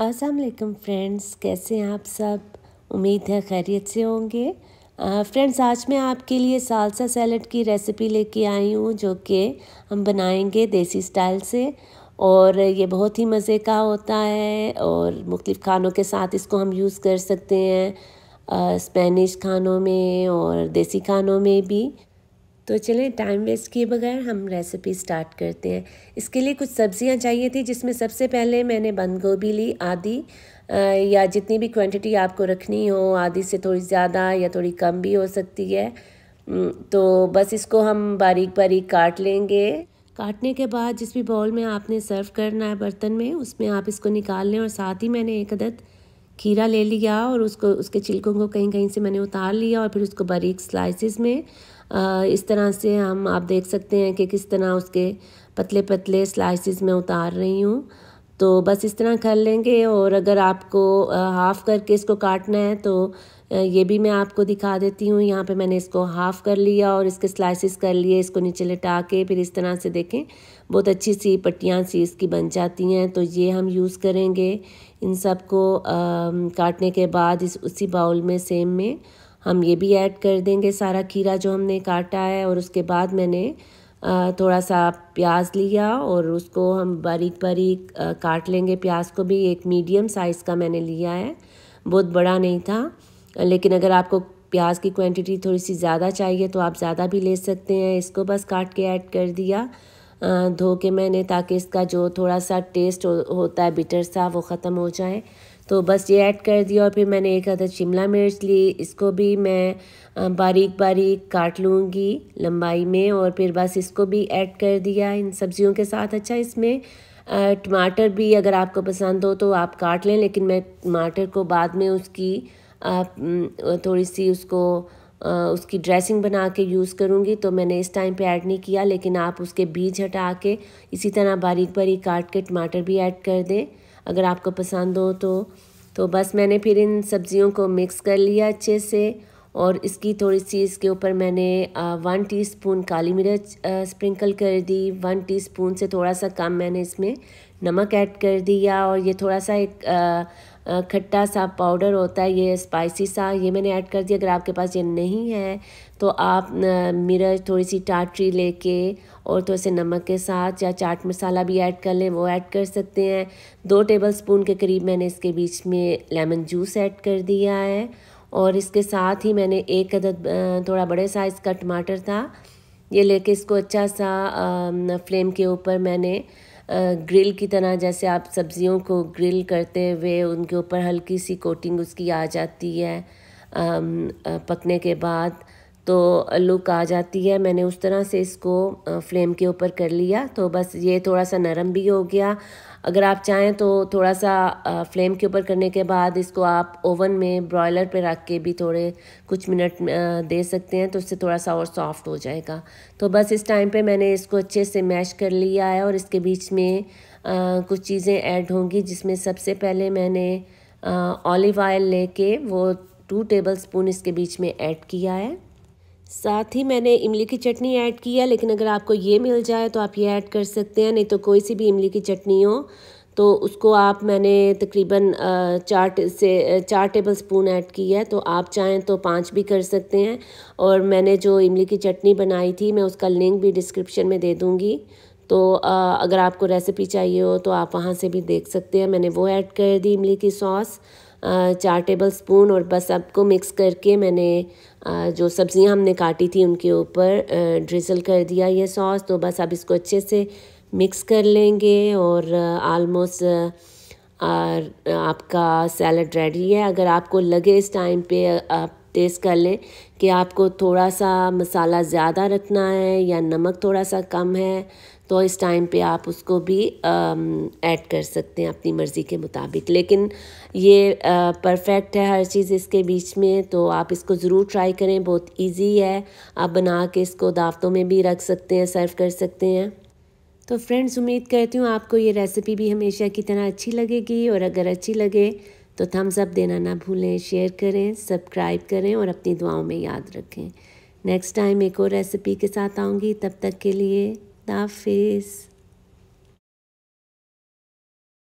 असलकम फ्रेंड्स कैसे हैं आप सब उम्मीद है खैरियत से होंगे फ्रेंड्स आज मैं आपके लिए सालसा सैलड की रेसिपी लेके आई हूँ जो कि हम बनाएंगे देसी स्टाइल से और ये बहुत ही मज़े का होता है और मुख्तफ खानों के साथ इसको हम यूज़ कर सकते हैं स्पेनिश खानों में और देसी खानों में भी तो चलें टाइम वेस्ट किए बगैर हम रेसिपी स्टार्ट करते हैं इसके लिए कुछ सब्ज़ियाँ चाहिए थी जिसमें सबसे पहले मैंने बंद गोभी ली आधी या जितनी भी क्वांटिटी आपको रखनी हो आधी से थोड़ी ज़्यादा या थोड़ी कम भी हो सकती है तो बस इसको हम बारीक बारीक काट लेंगे काटने के बाद जिस भी बाउल में आपने सर्व करना है बर्तन में उसमें आप इसको निकाल लें और साथ ही मैंने एक अदद खीरा ले लिया और उसको उसके छिलकों को कहीं कहीं से मैंने उतार लिया और फिर उसको बारीक स्लाइसिस में इस तरह से हम आप देख सकते हैं कि किस तरह उसके पतले पतले स्लाइसिस में उतार रही हूँ तो बस इस तरह कर लेंगे और अगर आपको हाफ़ करके इसको काटना है तो ये भी मैं आपको दिखा देती हूँ यहाँ पे मैंने इसको हाफ़ कर लिया और इसके स्लाइसिस कर लिए इसको नीचे लटा के फिर इस तरह से देखें बहुत अच्छी सी पट्टियाँ सी इसकी बन जाती हैं तो ये हम यूज़ करेंगे इन सब को आ, काटने के बाद इस उसी बाउल में सेम में हम ये भी ऐड कर देंगे सारा खीरा जो हमने काटा है और उसके बाद मैंने थोड़ा सा प्याज लिया और उसको हम बारीक बारीक काट लेंगे प्याज को भी एक मीडियम साइज़ का मैंने लिया है बहुत बड़ा नहीं था लेकिन अगर आपको प्याज की क्वांटिटी थोड़ी सी ज़्यादा चाहिए तो आप ज़्यादा भी ले सकते हैं इसको बस काट के ऐड कर दिया धो के मैंने ताकि इसका जो थोड़ा सा टेस्ट हो, होता है बिटर सा वो ख़त्म हो जाए तो बस ये ऐड कर दिया और फिर मैंने एक अदर शिमला मिर्च ली इसको भी मैं बारीक बारीक काट लूँगी लंबाई में और फिर बस इसको भी ऐड कर दिया इन सब्ज़ियों के साथ अच्छा इसमें टमाटर भी अगर आपको पसंद हो तो आप काट लें लेकिन मैं टमाटर को बाद में उसकी आप थोड़ी सी उसको उसकी ड्रेसिंग बना के यूज़ करूँगी तो मैंने इस टाइम पे ऐड नहीं किया लेकिन आप उसके बीज हटा के इसी तरह बारीक बारीक काट के टमाटर भी ऐड कर दें अगर आपको पसंद हो तो तो बस मैंने फिर इन सब्ज़ियों को मिक्स कर लिया अच्छे से और इसकी थोड़ी सी इसके ऊपर मैंने वन टीस्पून काली मिर्च स्प्रिंकल कर दी वन टीस्पून से थोड़ा सा कम मैंने इसमें नमक ऐड कर दिया और ये थोड़ा सा एक आ, खट्टा सा पाउडर होता है ये स्पाइसी सा ये मैंने ऐड कर दिया अगर आपके पास ये नहीं है तो आप मिर्च थोड़ी सी टाटरी लेके और थोड़े से नमक के साथ या चाट मसाला भी ऐड कर लें वो ऐड कर सकते हैं दो टेबल स्पून के करीब मैंने इसके बीच में लेमन जूस ऐड कर दिया है और इसके साथ ही मैंने एक अदद थोड़ा बड़े साइज़ का टमाटर था ये लेके इसको अच्छा सा फ्लेम के ऊपर मैंने ग्रिल की तरह जैसे आप सब्जियों को ग्रिल करते हुए उनके ऊपर हल्की सी कोटिंग उसकी आ जाती है पकने के बाद तो लुक आ जाती है मैंने उस तरह से इसको फ्लेम के ऊपर कर लिया तो बस ये थोड़ा सा नरम भी हो गया अगर आप चाहें तो थोड़ा सा फ्लेम के ऊपर करने के बाद इसको आप ओवन में ब्रॉयलर पे रख के भी थोड़े कुछ मिनट दे सकते हैं तो उससे थोड़ा सा और सॉफ्ट हो जाएगा तो बस इस टाइम पे मैंने इसको अच्छे से मैश कर लिया है और इसके बीच में आ, कुछ चीज़ें ऐड होंगी जिसमें सबसे पहले मैंने ऑलिव ऑयल ले वो टू टेबल स्पून इसके बीच में ऐड किया है साथ ही मैंने इमली की चटनी ऐड की है लेकिन अगर आपको ये मिल जाए तो आप ये ऐड कर सकते हैं नहीं तो कोई सी भी इमली की चटनी हो तो उसको आप मैंने तकरीबन चार से चार टेबल स्पून ऐड की है तो आप चाहें तो पाँच भी कर सकते हैं और मैंने जो इमली की चटनी बनाई थी मैं उसका लिंक भी डिस्क्रिप्शन में दे दूँगी तो अगर आपको रेसिपी चाहिए हो तो आप वहाँ से भी देख सकते हैं मैंने वो ऐड कर दी इमली की सॉस चार टेबल स्पून और बस सबको मिक्स करके मैंने जो सब्ज़ियाँ हमने काटी थी उनके ऊपर ड्रिजल कर दिया ये सॉस तो बस अब इसको अच्छे से मिक्स कर लेंगे और आलमोस्ट आपका सैलड रेडी है अगर आपको लगे इस टाइम पे आप टेस्ट कर लें कि आपको थोड़ा सा मसाला ज़्यादा रखना है या नमक थोड़ा सा कम है तो इस टाइम पे आप उसको भी ऐड कर सकते हैं अपनी मर्ज़ी के मुताबिक लेकिन ये परफेक्ट है हर चीज़ इसके बीच में तो आप इसको ज़रूर ट्राई करें बहुत इजी है आप बना के इसको दावतों में भी रख सकते हैं सर्व कर सकते हैं तो फ्रेंड्स उम्मीद करती हूँ आपको ये रेसिपी भी हमेशा की तरह अच्छी लगेगी और अगर अच्छी लगे तो थम्स अप देना ना भूलें शेयर करें सब्सक्राइब करें और अपनी दुआओं में याद रखें नेक्स्ट टाइम एक और रेसिपी के साथ आऊँगी तब तक के लिए हाफिज़